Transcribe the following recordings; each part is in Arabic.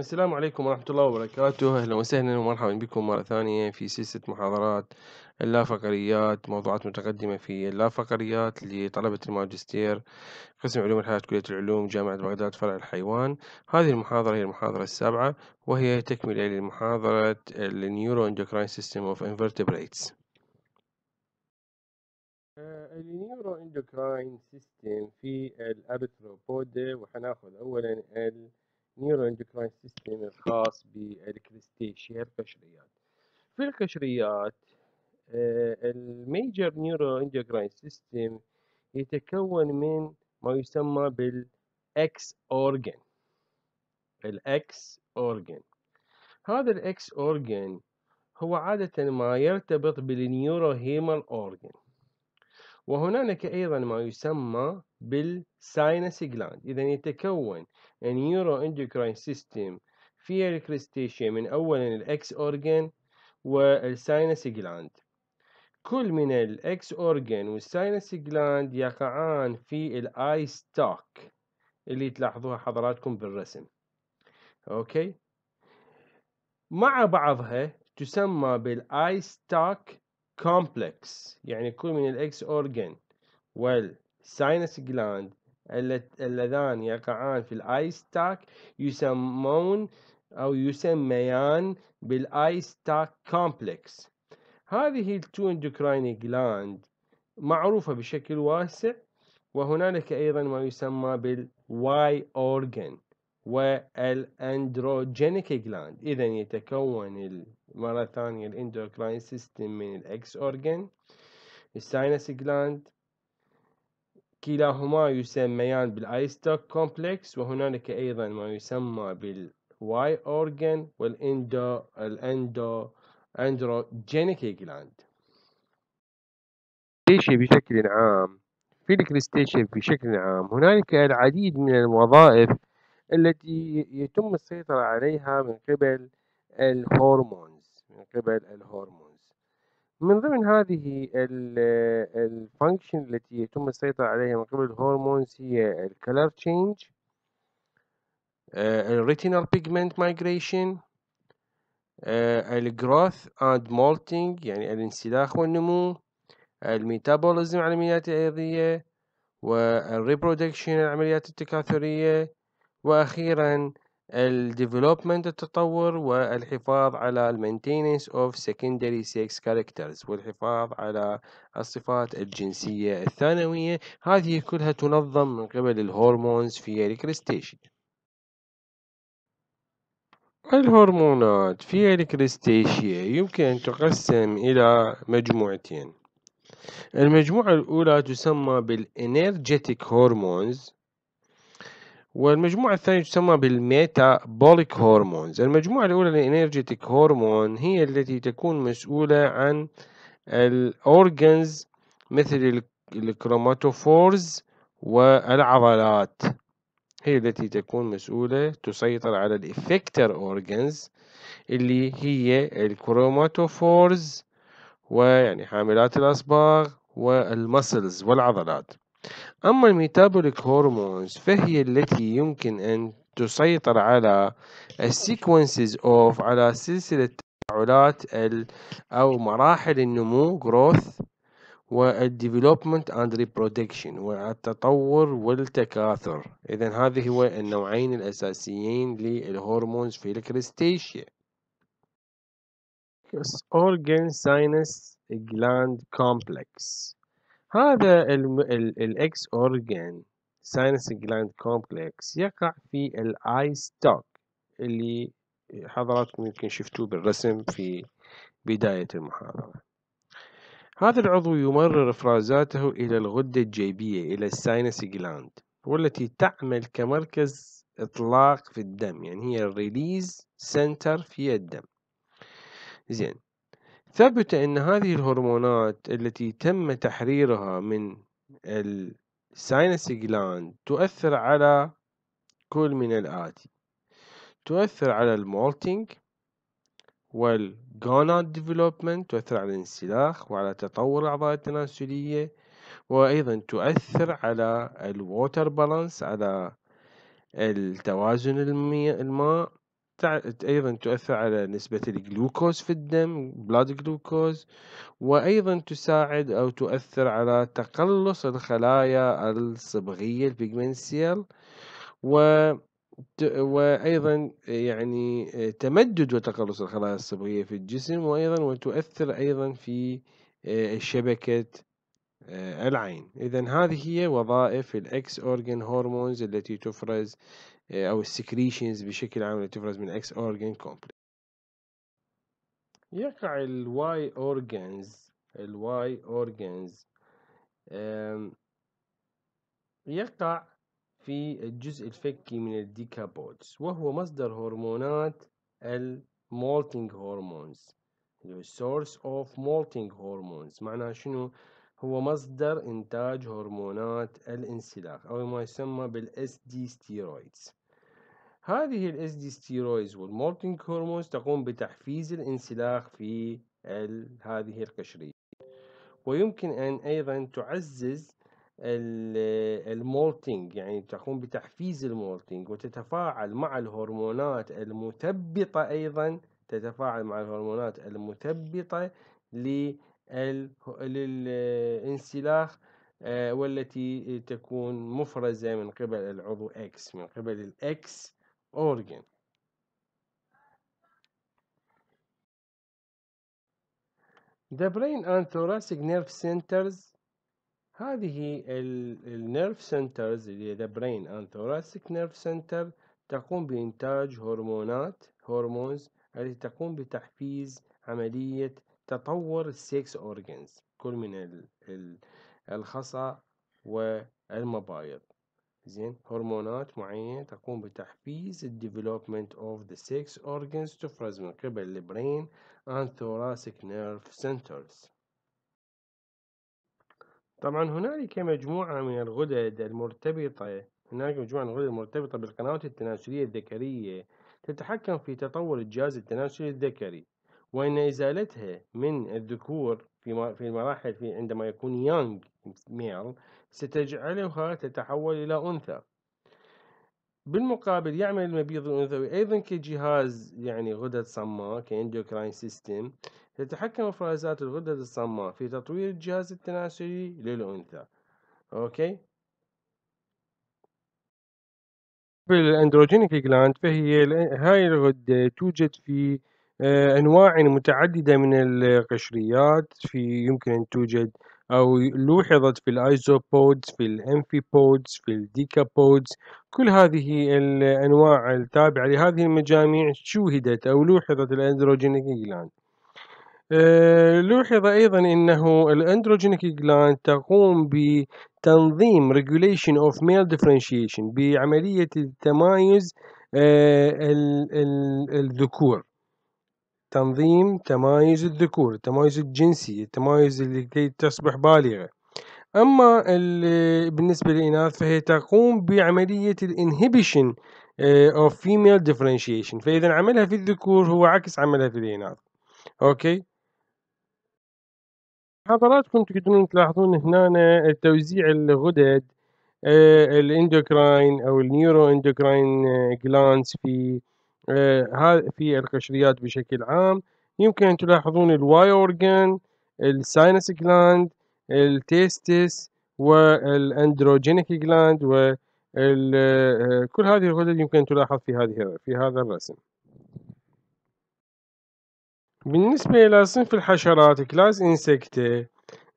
السلام عليكم ورحمة الله وبركاته أهلا وسهلا ومرحبا بكم مرة ثانية في سلسلة محاضرات اللافقريات موضوعات متقدمة في اللافقريات لطلبة الماجستير قسم علوم الحياة كلية العلوم جامعة بغداد فرع الحيوان هذه المحاضرة هي المحاضرة السابعة وهي تكملة لمحاضرة النيورو اندوكراين سيستم اوف انفرتبريتس آه، النيورو اندوكراين سيستم في الابتروبود وحناخذ اولا ال نيورو اندوكراين سيستم الخاص بالكريستيشيا شير في القشريات الميجر نيورو اندوكراين سيستم يتكون من ما يسمى بالاكس اورجن الاكس اورجن هذا الاكس اورجن هو عادة ما يرتبط بالنيورو هيمال اورجن وهنالك أيضا ما يسمى بالساينس جلاند إذا يتكون النيورو اندوكراين سيستم في الكريستيشيا من أولا الأكس اورجن والساينس جلاند كل من الأكس اورجن والساينس جلاند يقعان في الآي ستوك اللي تلاحظوها حضراتكم بالرسم أوكي مع بعضها تسمى بالآي ستوك complex يعني يكون من الإكس أورجن والساينس جلاند اللذان يقعان في stack يسمون أو يسميان stack كومبلكس هذه التو endocrine جلاند معروفة بشكل واسع وهنالك أيضا ما يسمى بالواي أورجن والأندروجينيك جلاند إذا يتكون ال مرة ثانية الاندوكراين سيستم من الاكس اورجن الساينس جلاند كلاهما يسميان بالايستوك كومبلكس وهنالك ايضا ما يسمى بالواي اورجن والاندو الاندو اندروجينيك جلاند الكريستيشيا بشكل عام في الكريستيشن بشكل عام هنالك العديد من الوظائف التي يتم السيطرة عليها من قبل الهرمون من قبل الهرمونز من ضمن هذه الفانكشن التي يتم السيطرة عليها من قبل الهرمونز هي الكلر تشينج الريتينال بيجمنت مايجريشن الجروث اند مولتنج يعني الانسلاخ والنمو الميتابوليزم العمليات الأيضية والريبرودكشن العمليات التكاثرية وأخيرا الديفلوبمنت التطور والحفاظ على المينتيننس اوف سكندري سيكس كاركترز والحفاظ على الصفات الجنسية الثانوية هذه كلها تنظم من قبل الهرمونز في الكريستيشن الهرمونات في الكريستيشيا يمكن أن تقسم إلى مجموعتين المجموعة الأولى تسمى بالإنيرجيتيك هرمونز والمجموعة الثانية تسمى بالميتابوليك هرمونز المجموعة الأولى الانرجيتيك هرمون هي التي تكون مسؤولة عن الأورجنز مثل الكروماتوفورز والعضلات هي التي تكون مسؤولة تسيطر على الإفكتر أورجنز اللي هي الكروماتوفورز ويعني حاملات الأصباغ والمسلز والعضلات أما الميتابوليك هرمونز فهي التي يمكن أن تسيطر على السيكونسز أوف على سلسلة تفاعلات أو مراحل النمو growth والديفلوبمنت اند ريبرودكشن والتطور والتكاثر اذا هذه هو النوعين الاساسيين للهرمونز في الكريستيشيا organ sinus gland complex هذا الإكس أورجان ساينس جلاند كومبلكس يقع في الآي ستوك اللي حضراتكم يمكن شفتوه بالرسم في بداية المحاضرة هذا العضو يمرر إفرازاته إلى الغدة الجيبية إلى الساينس جلاند والتي تعمل كمركز إطلاق في الدم يعني هي الريليز سنتر في الدم زين ثبت أن هذه الهرمونات التي تم تحريرها من الساينس جلاند تؤثر على كل من الآتي تؤثر على المولتينج والجونات ديفلوبمنت تؤثر على الانسلاخ وعلى تطور الأعضاء التناسلية وأيضا تؤثر على الووتر بالانس على التوازن الماء أيضا تؤثر على نسبة الجلوكوز في الدم بلاد جلوكوز وأيضا تساعد أو تؤثر على تقلص الخلايا الصبغية البيجمنسيال و وأيضا يعني تمدد وتقلص الخلايا الصبغية في الجسم وأيضا وتؤثر أيضا في آه، شبكة آه، العين إذا هذه هي وظائف الإكس أورجن هرمونز التي تفرز آه، أو السكريشنز بشكل عام اللي تفرز من X organ complex يقع ال Y organs ال Y organs يقع في الجزء الفكي من الديكابودز وهو مصدر هرمونات المولتنج هرمونز اللي هو source of molting hormones معناها شنو؟ هو مصدر إنتاج هرمونات الانسلاخ أو ما يسمى بالاس دي ستيرويدز هذه الاس دي ستيرويدز والمولتنج هرمونز تقوم بتحفيز الانسلاخ في هذه القشرية ويمكن أن أيضا تعزز المولتنج يعني تقوم بتحفيز المولتنج وتتفاعل مع الهرمونات المثبطة أيضا تتفاعل مع الهرمونات المثبطة للانسلاخ آه، والتي تكون مفرزة من قبل العضو X من قبل X organ The brain and thoracic nerve centers هذه النيرف سنترز اللي هي the brain and thoracic nerve center تقوم بإنتاج هرمونات هرمونز التي تقوم بتحفيز عملية تطور السكس أورجنز كل من الخصا والمبايض زين هرمونات معينة تقوم بتحفيز الديفلوبمنت اوف ذا سكس اورجنز تفرز من قبل البرين اند ثوراسيك نيرف سنترز طبعا هنالك مجموعة من الغدد المرتبطة هنالك مجموعة من الغدد المرتبطة بالقنوات التناسلية الذكرية تتحكم في تطور الجهاز التناسلي الذكري وأن إزالتها من الذكور في في المراحل في عندما يكون يانج ميل ستجعلها تتحول إلى أنثى بالمقابل يعمل المبيض الأنثوي أيضا كجهاز يعني غدد صماء كإندوكراين سيستم تتحكم إفرازات الغدد الصماء في تطوير الجهاز التناسلي للأنثى أوكي بالأندروجينيك جلاند فهي هاي الغدة توجد في آه، أنواع متعددة من القشريات في يمكن أن توجد أو لوحظت في الأيزوبودز في الأمفيبودز في الديكابودز كل هذه الأنواع التابعة لهذه المجاميع شوهدت أو لوحظت الأندروجينيك جلاند آه، لوحظ أيضا أنه الأندروجينيك جلاند تقوم بتنظيم regulation of male differentiation بعملية التمايز آه، الذكور تنظيم تمايز الذكور التمايز الجنسي التمايز اللي كي تصبح بالغة أما بالنسبة للإناث فهي تقوم بعملية الانهبيشن آه، of female differentiation فإذا عملها في الذكور هو عكس عملها في الإناث أوكي حضراتكم تقدرون تلاحظون هنا توزيع الغدد آه، الاندوكراين او النيورو اندوكراين جلانس آه، في إيه، في القشريات بشكل عام يمكن أن تلاحظون الواي أورجان الساينس جلاند التيستس والاندروجينيك جلاند و كل هذه الغدد يمكن أن تلاحظ في هذه في هذا الرسم بالنسبة إلى صنف الحشرات كلاس إنسكتي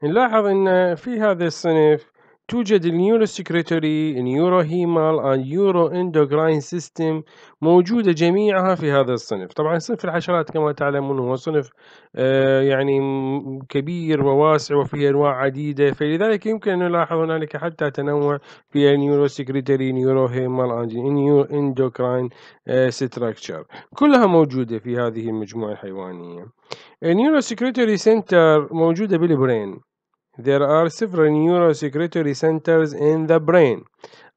نلاحظ أن في هذا الصنف توجد النيوروسكريتوري نيوروهيمال يورو اندوكراين سيستم موجودة جميعها في هذا الصنف طبعا صنف الحشرات كما تعلمون هو صنف آه، يعني كبير وواسع وفيه أنواع عديدة فلذلك يمكن أن نلاحظ هنالك حتى تنوع في النيوروسكريتوري نيوروهيمال اندوكراين ستراكشر كلها موجودة في هذه المجموعة الحيوانية النيوروسكريتوري سنتر موجودة بالبرين There are several neurosecretory centers in the brain.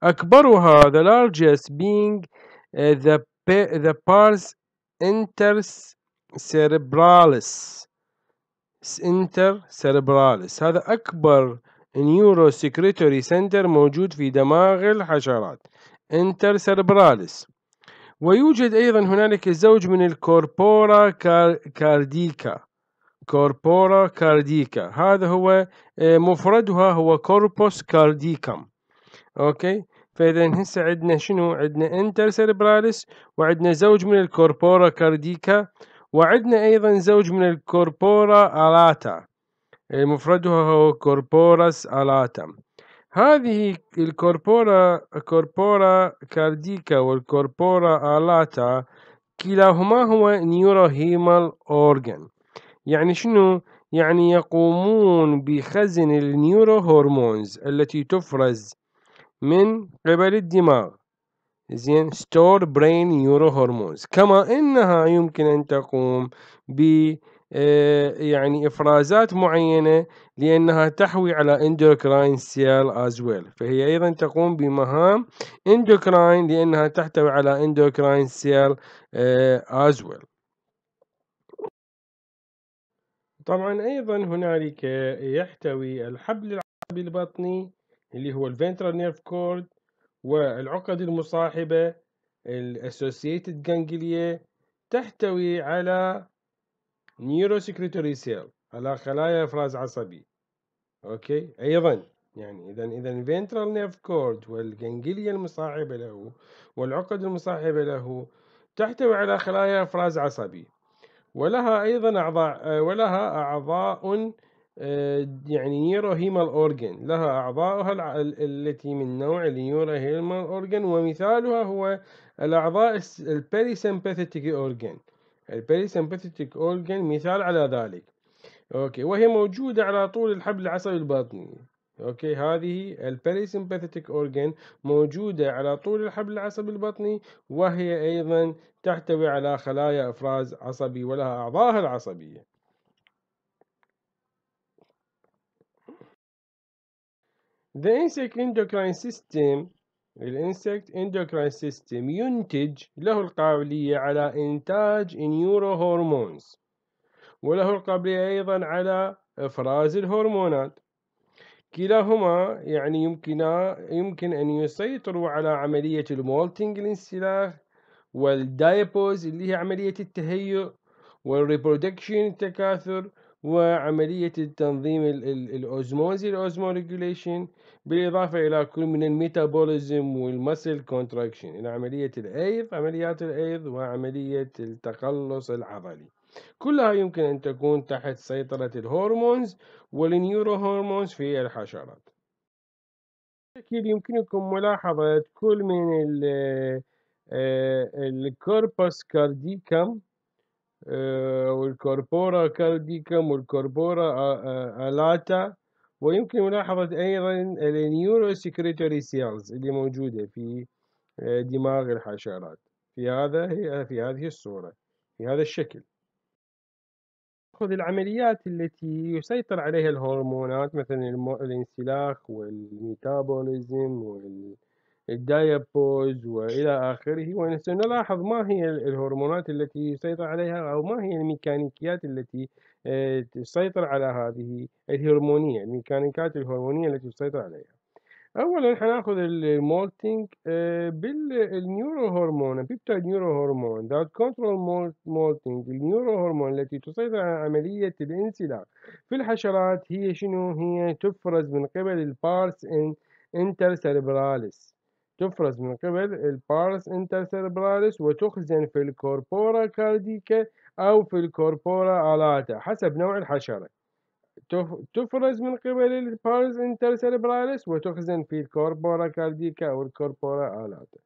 أكبرها the largest being the the pars intercerebralis intercerebralis هذا أكبر neurosecretory center موجود في دماغ الحشرات intercerebralis ويوجد أيضا هنالك زوج من الكوربورا كارديكا كوربورا كارديكا هذا هو آه، مفردها هو كوربوس كارديكم اوكي فاذا هسه عندنا شنو عندنا انتر سيربراليس وعندنا زوج من الكوربورا كارديكا وعندنا ايضا زوج من الكوربورا الاتا آه، مفردها هو كوربوراس الاتا هذه الكوربورا كوربورا كارديكا والكوربورا الاتا كلاهما هو نيوروهيمال اورجان يعني شنو؟ يعني يقومون بخزن النيورو هرمونز التي تفرز من قبل الدماغ زين ستور برين نيورو هرمونز كما انها يمكن ان تقوم ب آه، يعني افرازات معينه لانها تحوي على اندوكراين سيل از ويل فهي ايضا تقوم بمهام اندوكراين لانها تحتوي على اندوكراين سيل از ويل طبعًا أيضًا هنالك يحتوي الحبل العصبي البطني اللي هو الفنترال nerve cord والعقد المصاحبة الاسوسييتد associated ganglia تحتوي على neurosecretory سيل على خلايا إفراز عصبي أوكي أيضًا يعني إذا إذا الفنترال نيرف كورد والجانجليا المصاحبة له والعقد المصاحبة له تحتوي على خلايا إفراز عصبي ولها أيضا أعضاء آه، ولها أعضاء آه، يعني نيرو هيمال أورجن لها أعضاؤها التي من نوع النيرو هيمال أورجن ومثالها هو الأعضاء البيري سمباثيتيك أورجن البيري سمباثيتيك أورجن مثال على ذلك أوكي وهي موجودة على طول الحبل العصبي الباطني اوكي هذه الباريسمباثيتيك اورجن موجودة على طول الحبل العصبي البطني وهي ايضا تحتوي على خلايا افراز عصبي ولها اعضاها العصبية The insect endocrine system insect endocrine system ينتج له القابلية على إنتاج نيورو هرمونز وله القابلية أيضا على إفراز الهرمونات كلاهما يعني يمكن يمكن أن يسيطروا على عملية المولتنج الانسلاخ والدايبوز اللي هي عملية التهيؤ والريبرودكشن التكاثر وعملية التنظيم الأوزموزي الأوزمو ريجوليشن بالإضافة إلى كل من الميتابوليزم والمسل كونتراكشن إلى عملية الأيض عمليات الأيض وعملية التقلص العضلي كلها يمكن أن تكون تحت سيطرة الهرمونز والنيوروهرمونز في الحشرات أكيد يمكنكم ملاحظة كل من ال الكوربوس كارديكم والكوربورا كارديكم والكوربورا الاتا ويمكن ملاحظة أيضا النيورو سكريتوري سيلز اللي موجودة في آه، دماغ الحشرات في هذا في هذه الصورة في هذا الشكل تأخذ العمليات التي يسيطر عليها الهرمونات مثلا الانسلاخ والميتابوليزم والدايابوز وإلى آخره ونلاحظ ما هي الهرمونات التي يسيطر عليها أو ما هي الميكانيكيات التي آه، تسيطر على هذه الهرمونية الميكانيكات الهرمونية التي تسيطر عليها اولا هناخذ المولتنج آه، بالنيورو هرمون بيبتايد نيورو هرمون ذات كنترول مولتنج النيورو هرمون التي تسيطر على عمليه الانسلاخ في الحشرات هي شنو هي تفرز من قبل البارس ان انترسيربراليس تفرز من قبل البارس انترسيربراليس وتخزن في الكوربورا كارديكا او في الكوربورا الاتا حسب نوع الحشره تفرز من قبل انتر انترسيربراليس وتخزن في الكوربورا كارديكا أو الكوربورا آلاتا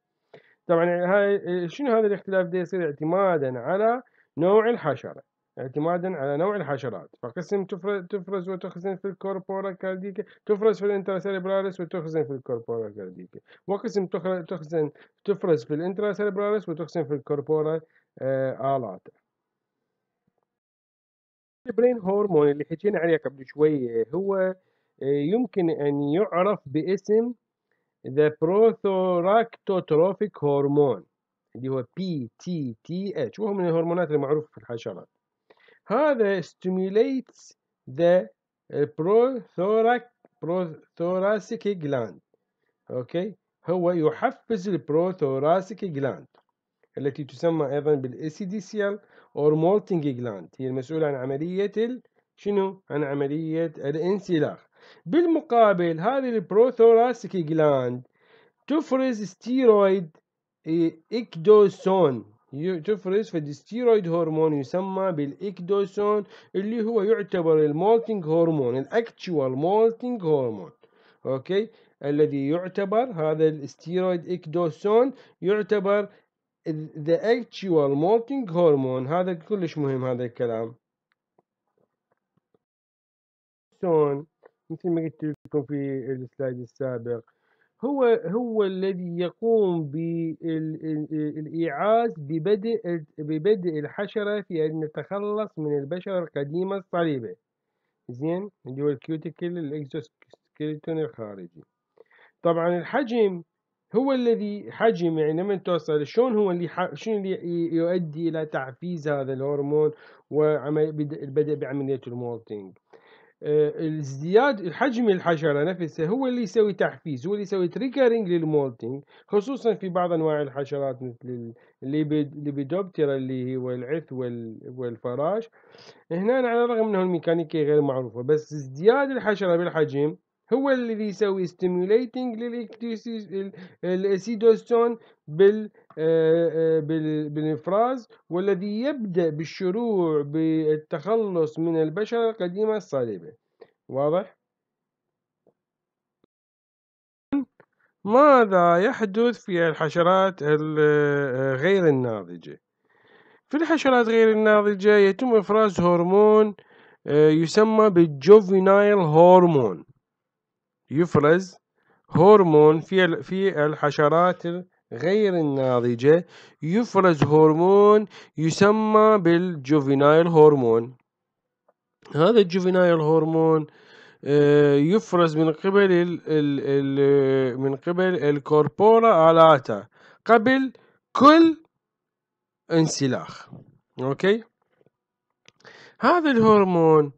طبعا هاي شنو هذا الاختلاف ده يصير اعتمادا على نوع الحشرة اعتمادا على نوع الحشرات فقسم تفرز وتخزن في الكوربورا كارديكا تفرز في الانتراسيربراليس وتخزن في الكوربورا كارديكا وقسم تخزن تفرز في الانتراسيربراليس وتخزن في الكوربورا آلاتا آه، البرين هرمون اللي حكينا عليه قبل شوية هو آه، يمكن أن يعرف باسم The Prothoractotrophic Hormone اللي هو PTTH وهو من الهرمونات المعروفة في الحشرات هذا stimulates the prothorac prothoracic gland أوكي هو يحفز البروثوراسيك جلاند التي تسمى أيضا بالإسيديسيال اور مولتنج جلاند هي المسؤولة عن عملية ال... شنو عن عملية الانسلاخ بالمقابل هذه البروثوراسيك جلاند تفرز ستيرويد إكدوسون تفرز ستيرويد هرمون يسمى بالإكدوسون اللي هو يعتبر المولتنج هرمون الأكتشوال مولتنج هرمون أوكي الذي يعتبر هذا الستيرويد إكدوسون يعتبر the actual molting hormone هذا كلش مهم هذا الكلام التستوستيرون مثل ما قلت لكم في السلايد السابق هو هو الذي يقوم بالإيعاز ببدء ببدء الحشرة في أن نتخلص من البشرة القديمة الصليبة زين اللي هو الكيوتيكل الإكزوسكيلتون الخارجي طبعا الحجم هو الذي حجم يعني من توصل شلون هو اللي ح... شنو اللي يؤدي الى تعفيز هذا الهرمون وعمل بدا بعمليه المولتنج آه، ازدياد حجم الحشره نفسها هو اللي يسوي تحفيز هو اللي يسوي تريجرنج للمولتنج خصوصا في بعض انواع الحشرات مثل الليبيدوبترا اللي هو العث والفراش هنا على الرغم انه الميكانيكيه غير معروفه بس ازدياد الحشره بالحجم هو الذي يسوي stimulating للأسيدوستون آه، آه، بال بالانفراز والذي يبدأ بالشروع بالتخلص من البشرة القديمة الصلبة واضح؟ ماذا يحدث في الحشرات آه، غير الناضجة؟ في الحشرات غير الناضجة يتم إفراز هرمون يسمى بالجوفينايل هرمون يفرز هرمون في في الحشرات غير الناضجة يفرز هرمون يسمى بالجوفينايل هرمون هذا الجوفينايل هرمون آه، يفرز من قبل الـ الـ الـ من قبل الكوربورا الاتا قبل كل انسلاخ اوكي هذا الهرمون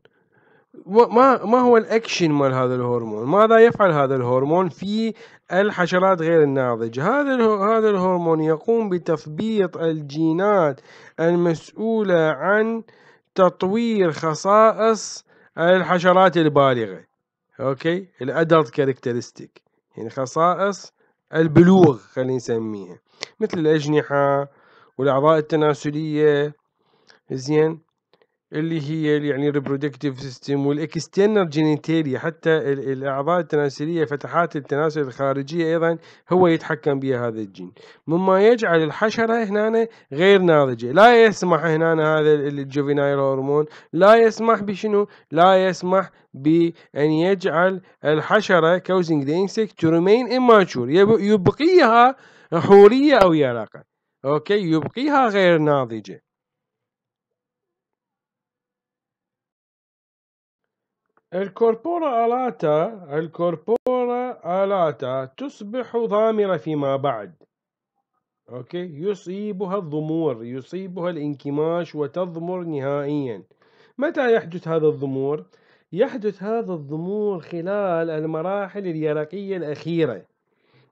ما ما هو الاكشن مال هذا الهرمون ماذا يفعل هذا الهرمون في الحشرات غير الناضجة هذا هذا الهرمون يقوم بتثبيط الجينات المسؤولة عن تطوير خصائص الحشرات البالغة اوكي الادلت كاركترستيك يعني خصائص البلوغ خلينا نسميها مثل الاجنحة والاعضاء التناسلية زين اللي هي يعني ريبرودكتيف سيستم والاكسترنال جينيتاليا حتى الاعضاء التناسليه فتحات التناسل الخارجيه ايضا هو يتحكم بها هذا الجين مما يجعل الحشره هنا غير ناضجه لا يسمح هنا هذا الجوفينايل هرمون لا يسمح بشنو لا يسمح بأن يجعل الحشرة كوزنج ذا انسكت تو ريمين immature يبقيها حورية أو يراقة أوكي يبقيها غير ناضجة الكوربورا ألاتا الكوربورا ألاتا تصبح ضامرة فيما بعد أوكي يصيبها الضمور يصيبها الانكماش وتضمر نهائيا متى يحدث هذا الضمور؟ يحدث هذا الضمور خلال المراحل اليرقية الأخيرة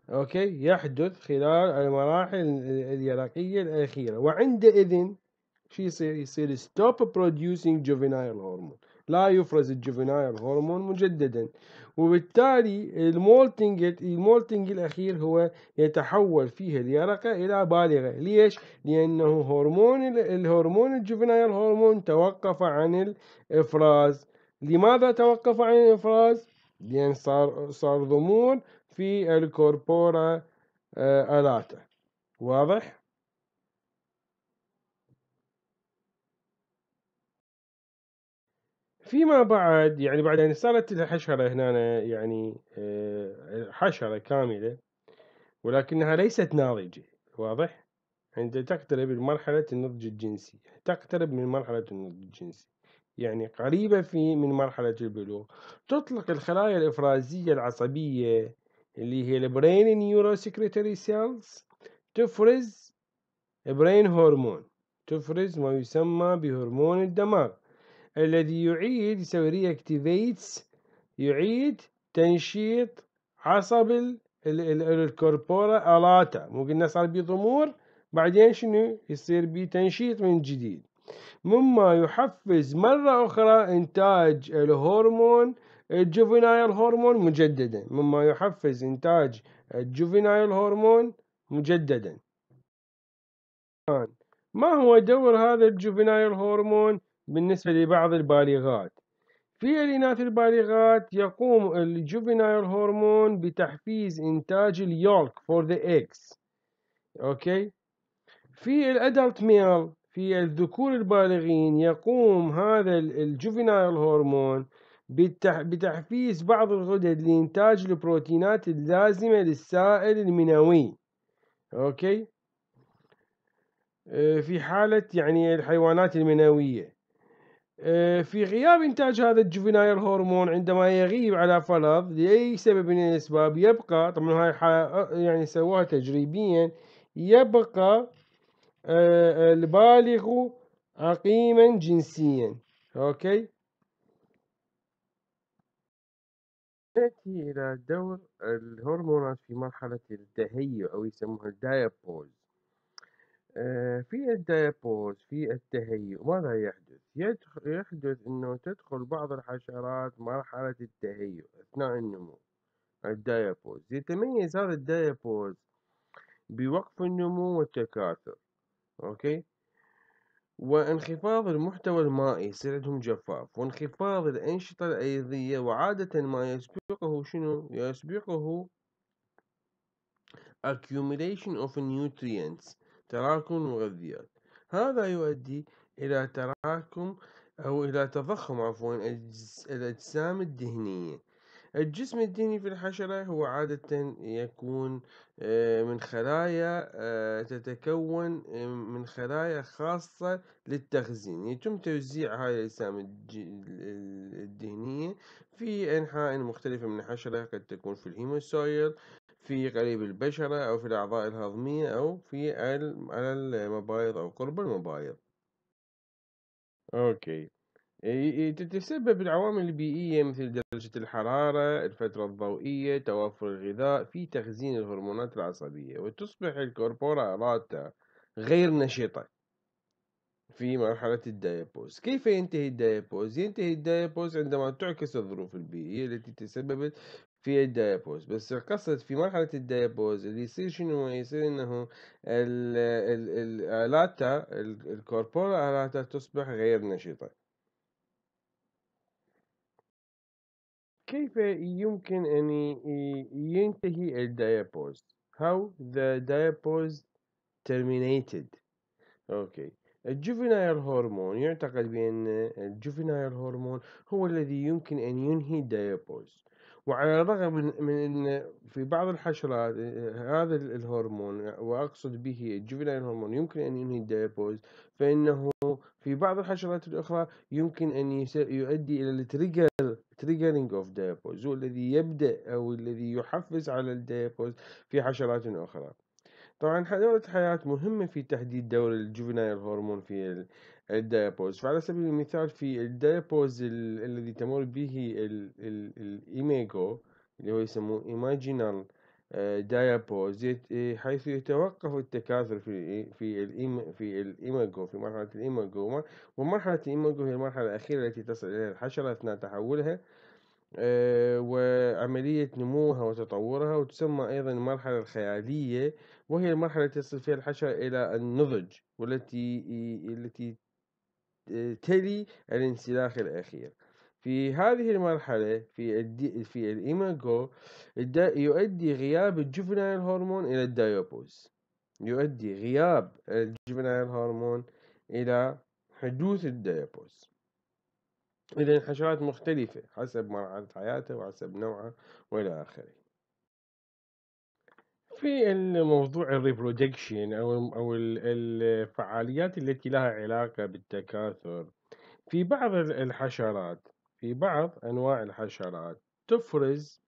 أوكي يحدث خلال المراحل اليرقية الأخيرة وعندئذ شو يصير؟ يصير stop producing juvenile hormone لا يفرز الجوفينايل هرمون مجددا وبالتالي المولتنج المولتنج الأخير هو يتحول فيه اليرقة إلى بالغة ليش؟ لأنه هرمون الهرمون الجوفينايل هرمون توقف عن الإفراز لماذا توقف عن الإفراز؟ لأن صار صار ضمور في الكوربورا آه، ألاتا واضح؟ فيما بعد يعني بعد ان صارت الحشرة هنا يعني آه، حشرة كاملة ولكنها ليست ناضجة واضح؟ عند يعني تقترب من مرحلة النضج الجنسي تقترب من مرحلة النضج الجنسي يعني قريبة في من مرحلة البلوغ تطلق الخلايا الإفرازية العصبية اللي هي البرين نيورو سكرتري سيلز تفرز برين هرمون تفرز ما يسمى بهرمون الدماغ الذي يعيد يسوي ري reactivates يعيد تنشيط عصب الكوربورا الاتا مو قلنا صار بيه ضمور بعدين شنو يصير بيه تنشيط من جديد مما يحفز مرة أخرى إنتاج الهرمون الجوفينايل هرمون مجددا مما يحفز إنتاج الجوفينايل هرمون مجددا ما هو دور هذا الجوفينايل هرمون بالنسبة لبعض البالغات في الإناث البالغات يقوم الجوفينايل هرمون بتحفيز إنتاج اليولك for the eggs أوكي في الأدلت ميل في الذكور البالغين يقوم هذا الجوفينايل هرمون بتحفيز بعض الغدد لإنتاج البروتينات اللازمة للسائل المنوي أوكي آه، في حالة يعني الحيوانات المنوية آه، في غياب إنتاج هذا الجوفينايل هرمون عندما يغيب على فرض لأي سبب من الأسباب يبقى طبعا هاي يعني سووها تجريبيا يبقى آه، آه، البالغ عقيما جنسيا أوكي نأتي إلى دور الهرمونات في مرحلة التهيؤ أو يسموها الدايابوز آه، في الديبوز في التهيؤ ماذا يحدث يحدث أنه تدخل بعض الحشرات مرحلة التهيؤ أثناء النمو الديابوز يتميز هذا الديابوز بوقف النمو والتكاثر أوكي وانخفاض المحتوى المائي يصير عندهم جفاف وانخفاض الأنشطة الأيضية وعادة ما يسبقه شنو يسبقه accumulation of nutrients تراكم المغذيات هذا يؤدي إلى تراكم أو إلى تضخم عفوا الأجسام الدهنية الجسم الدهني في الحشرة هو عادة يكون آه، من خلايا آه، تتكون آه، من خلايا خاصة للتخزين يتم توزيع هاي الأجسام الدهنية في أنحاء مختلفة من الحشرة قد تكون في الهيموسويل في قريب البشرة أو في الأعضاء الهضمية أو في على المبايض أو قرب المبايض أوكي تتسبب العوامل البيئية مثل درجة الحرارة الفترة الضوئية توافر الغذاء في تخزين الهرمونات العصبية وتصبح الكوربورا راتا غير نشطة في مرحلة الديابوز كيف ينتهي الديابوز؟ ينتهي الديابوز عندما تعكس الظروف البيئية التي تسببت في الديابوز بس قصد في مرحلة الديابوز اللي يصير شنو يصير انه الالاتا الكوربورا آلاتة تصبح غير نشطة كيف يمكن ان ينتهي الديابوز how the diapause terminated اوكي الجوفينايل هرمون يعتقد بأن الجوفينايل هرمون هو الذي يمكن أن ينهي الديابوز وعلى الرغم من من ان في بعض الحشرات آه، هذا الهرمون واقصد به الجوفينايل هرمون يمكن ان ينهي الدايبوز فانه في بعض الحشرات الاخرى يمكن ان يؤدي الى التريجر تريجرنج اوف دايبوز هو الذي يبدا او الذي يحفز على الدايبوز في حشرات اخرى طبعا دورة الحياة مهمة في تحديد دور الجوفينايل هرمون في الديابوز فعلى سبيل المثال في الديابوز ال الذي تمر به الإيميجو اللي هو يسموه إيماجينال آه، ديابوز آه، حيث يتوقف التكاثر في في الإيم في الإيميجو في مرحلة الإيميجو ومرحلة الإيميجو هي المرحلة الأخيرة التي تصل إليها الحشرة أثناء تحولها آه، وعملية نموها وتطورها وتسمى أيضا المرحلة الخيالية وهي المرحلة التي تصل فيها الحشرة إلى النضج والتي التي تلي الانسلاخ الأخير في هذه المرحلة في الدي في الإيماجو يؤدي غياب الجوفنايل هرمون إلى الديابوز يؤدي غياب الجوفنايل هرمون إلى حدوث الديابوز إذا الحشرات مختلفة حسب مرحلة حياته وحسب نوعها وإلى آخره في الموضوع الريبرودكشن أو أو الفعاليات التي لها علاقة بالتكاثر في بعض الحشرات في بعض أنواع الحشرات تفرز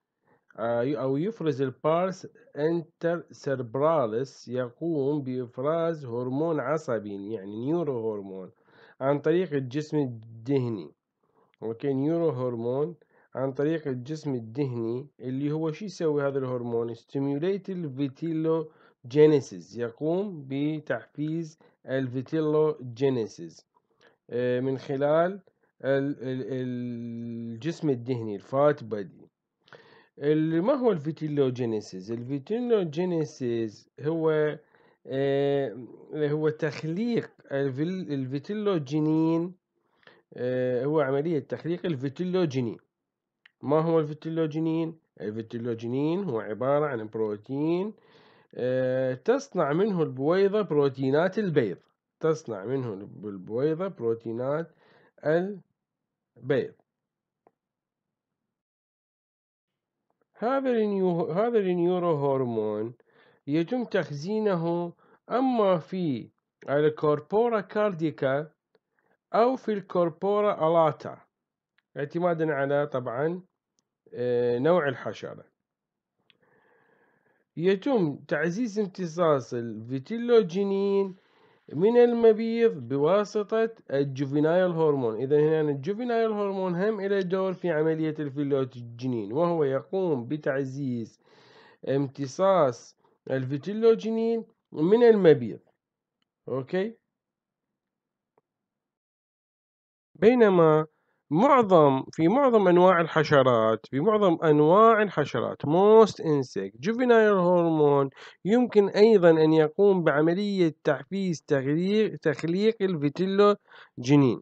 آه، أو يفرز البارس انترسيربراليس يقوم بإفراز هرمون عصبي يعني نيورو هرمون عن طريق الجسم الدهني أوكي نيورو هرمون عن طريق الجسم الدهني اللي هو شو يسوي هذا الهرمون الفيتيلو جينيسيس يقوم بتحفيز الفيتيلوجينيسيس آه، من خلال الجسم الدهني الفات بادي ما هو الفيتيلوجينيسيس الفيتيلوجينيسيس هو آه، هو تخليق الفيتيلوجينين آه، هو عملية تخليق الفيتيلوجينين ما هو الفيتيلوجينين؟ الفيتيلوجينين هو عبارة عن بروتين آه، تصنع منه البويضة بروتينات البيض تصنع منه البويضة بروتينات البيض هذا هذا النيورو هرمون يتم تخزينه أما في الكوربورا كارديكا أو في الكوربورا ألاتا اعتمادا على طبعا آه، نوع الحشرة يتم تعزيز امتصاص الفيتيلوجينين من المبيض بواسطة الجوفينايل هرمون إذا هنا الجوفينايل هرمون هم إلى دور في عملية الفيتيلوجينين وهو يقوم بتعزيز امتصاص الفيتيلوجينين من المبيض أوكي بينما معظم في معظم انواع الحشرات في معظم انواع الحشرات most انسك جوفينايل هرمون يمكن ايضا ان يقوم بعملية تحفيز تغليق تخليق الفيتيلو جنين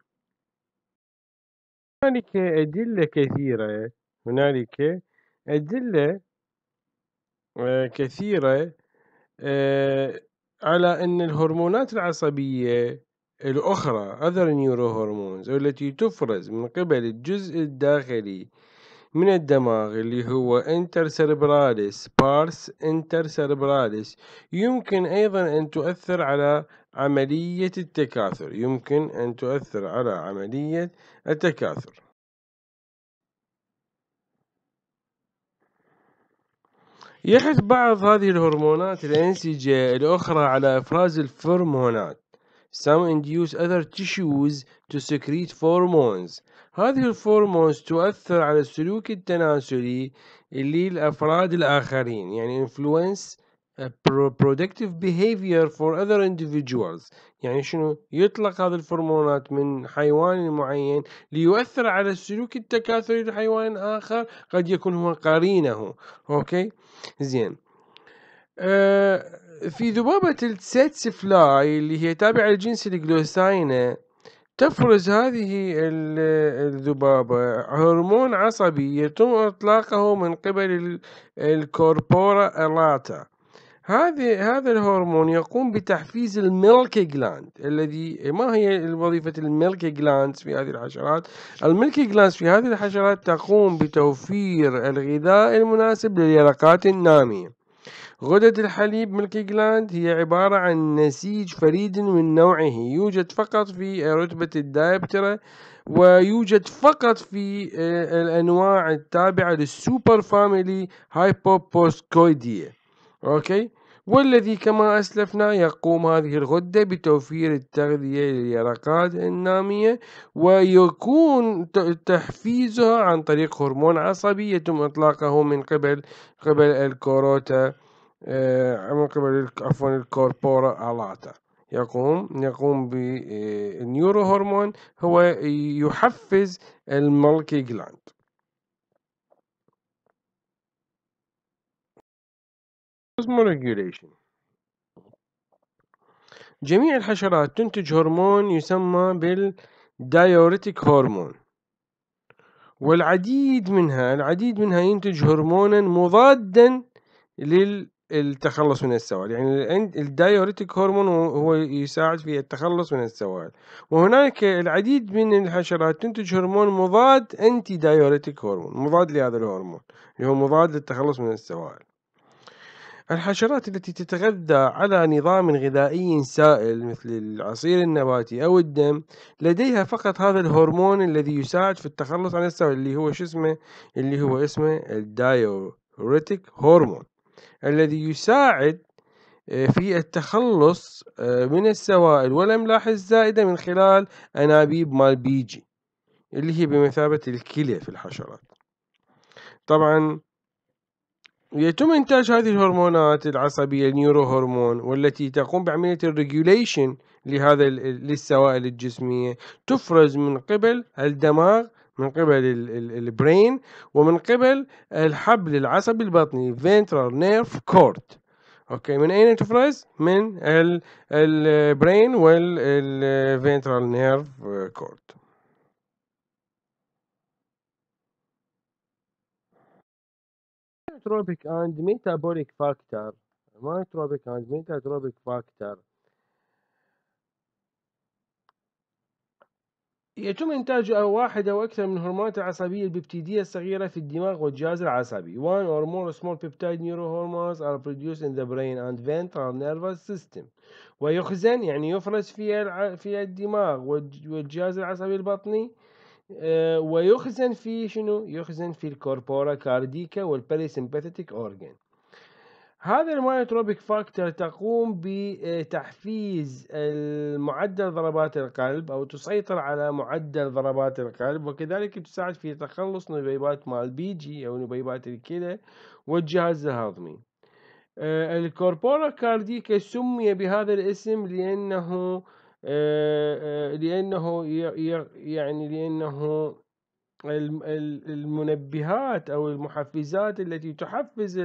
هنالك ادلة كثيرة هنالك ادلة آه، كثيرة آه، على ان الهرمونات العصبية الأخرى other neurohormones التي تفرز من قبل الجزء الداخلي من الدماغ اللي هو intercerebralis pars intercerebralis يمكن أيضا أن تؤثر على عملية التكاثر يمكن أن تؤثر على عملية التكاثر يحث بعض هذه الهرمونات الأنسجة الأخرى على إفراز الفرمونات Some induce other tissues to secrete hormones. هذه الهرمونز تؤثر على السلوك التناسلي للأفراد الآخرين يعني influence productive behavior for other individuals يعني شنو يطلق هذه الهرمونات من حيوان معين ليؤثر على السلوك التكاثري لحيوان آخر قد يكون هو قرينه أوكي زين آه، في ذبابة السيتس فلاي اللي هي تابعة لجنس الجلوساينا تفرز هذه الذبابة هرمون عصبي يتم إطلاقه من قبل الكوربورا الاتا هذا هذا الهرمون يقوم بتحفيز الميلك جلاند الذي ما هي وظيفة الميلك جلاند في هذه الحشرات الميلك جلاند في هذه الحشرات تقوم بتوفير الغذاء المناسب لليرقات النامية غدد الحليب ملكي جلاند هي عبارة عن نسيج فريد من نوعه يوجد فقط في رتبة الدايبترة ويوجد فقط في آه، الأنواع التابعة للسوبر فاميلي هايبوبوسكويدية أوكي والذي كما أسلفنا يقوم هذه الغدة بتوفير التغذية لليرقات النامية ويكون تحفيزها عن طريق هرمون عصبي يتم إطلاقه من قبل قبل الكوروتا آه، من قبل عفوا الكوربورا الاتا يقوم يقوم بالنيورو آه، هرمون هو يحفز المالكي جلاند جميع الحشرات تنتج هرمون يسمى بالدايوريتيك هرمون والعديد منها العديد منها ينتج هرمونا مضادا لل التخلص من السوائل يعني الدايوريتيك هرمون هو يساعد في التخلص من السوائل وهناك العديد من الحشرات تنتج هرمون مضاد انتي دايوريتيك هرمون مضاد لهذا الهرمون اللي هو مضاد للتخلص من السوائل الحشرات التي تتغذى على نظام غذائي سائل مثل العصير النباتي أو الدم لديها فقط هذا الهرمون الذي يساعد في التخلص عن السوائل اللي هو شو اسمه اللي هو اسمه الدايوريتيك هرمون الذي يساعد آه، في التخلص آه، من السوائل والأملاح الزائدة من خلال أنابيب مالبيجي اللي هي بمثابة الكلى في الحشرات طبعا يتم إنتاج هذه الهرمونات العصبية النيورو هرمون والتي تقوم بعملية الريجوليشن لهذا للسوائل الجسمية تفرز من قبل الدماغ من قبل البرين ومن قبل الحبل العصبي البطني ventral nerve cord اوكي من اين تفرز من البرين والventral نيرف كورد مايوتروبيك اند ميتابوليك فاكتور مايوتروبيك اند ميتابوليك فاكتور يتم إنتاج أو واحد أو أكثر من هرمونات العصبية الببتيدية الصغيرة في الدماغ والجهاز العصبي. One or more small peptide neurohormones are produced in the brain and ventral nervous system. ويخزن يعني يفرز في في الدماغ والجهاز العصبي البطني آه، ويخزن في شنو؟ يخزن في الكوربورا كارديكا والباريسمباثيتيك أورجان. هذا المايوتروبيك فاكتور تقوم بتحفيز معدل ضربات القلب أو تسيطر على معدل ضربات القلب وكذلك تساعد في تخلص نبيبات مال بيجي أو نبيبات الكلى والجهاز الهضمي آه، الكوربورا كارديكا سمي بهذا الاسم لأنه آه، آه، لأنه يعني لأنه المنبهات أو المحفزات التي تحفز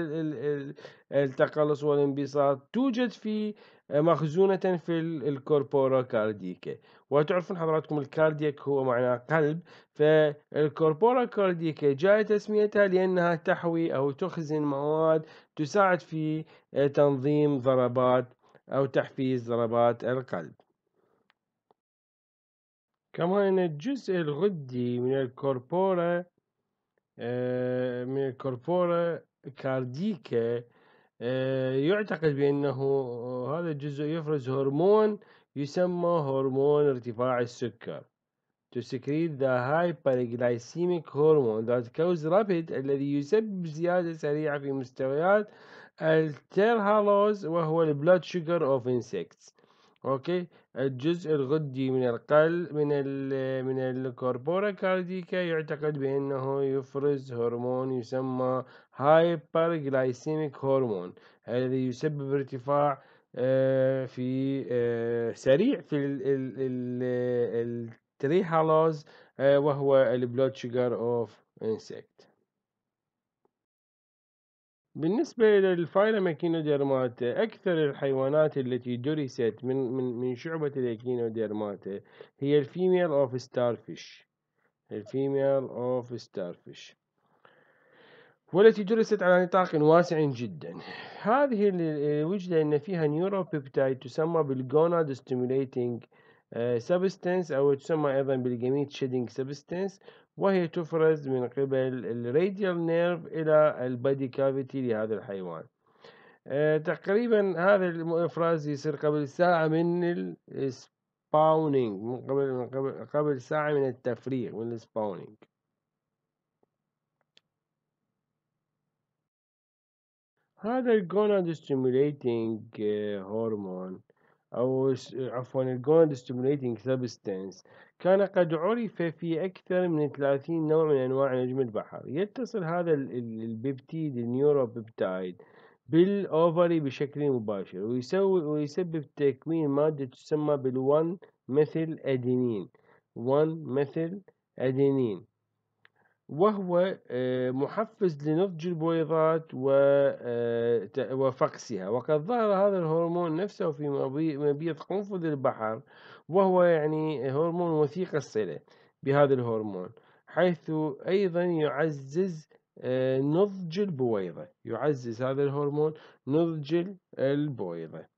التقلص والانبساط توجد في آه، مخزونة في الكوربورا كارديكا وتعرفون حضراتكم الكاردياك هو معناه قلب فالكوربورا كارديكا جاءت تسميتها لأنها تحوي أو تخزن مواد تساعد في آه، تنظيم ضربات أو تحفيز ضربات القلب كما أن الجزء الغدي من الكوربورا آه، من الكوربورا كارديكا آه، يعتقد بأنه هذا الجزء يفرز هرمون يسمى هرمون ارتفاع السكر to secrete the hyperglycemic hormone that causes rapid الذي يسبب زيادة سريعة في مستويات الترهالوز وهو البلاد شوجر of insects أوكي الجزء الغدي من القلب من الـ من الكوربورا كارديكا يعتقد بأنه يفرز هرمون يسمى جلايسيميك هرمون الذي يسبب ارتفاع آه، في آه، سريع في التريهالوز آه، وهو البلود شوجر اوف انسكت بالنسبة للفايلوماكينوديرماتا أكثر الحيوانات التي درست من من من شعبة الاكينوديرماتا هي الفيميل أوف ستارفيش الفيميل أوف ستارفيش والتي درست على نطاق واسع جدا هذه وجد أن فيها نيوروبيبتايد تسمى بالجوناد ستيموليتنج سبستنس آه، أو تسمى أيضا بالجميد شيدنج سبستنس وهي تفرز من قبل الراديال نيرف إلى البادي كافيتي لهذا الحيوان آه، تقريبا هذا الإفراز يصير قبل ساعة من السباونينج من قبل من قبل قبل ساعة من التفريغ من السباونينج هذا الجوناد ستيموليتنج هرمون أو عفوا الجوند ستيموليتنج سبستانس كان قد عرف في أكثر من 30 نوع من أنواع نجم البحر يتصل هذا البيبتيد النيوروبيبتايد بالأوفري بشكل مباشر ويسوي ويسبب تكوين مادة تسمى بالون مثل أدينين 1 مثل أدينين وهو آه، محفز لنضج البويضات آه، آه، وفقسها وقد ظهر هذا الهرمون نفسه في مبيض قنفذ البحر وهو يعني هرمون وثيق الصلة بهذا الهرمون حيث أيضا يعزز نضج البويضة يعزز هذا الهرمون نضج البويضة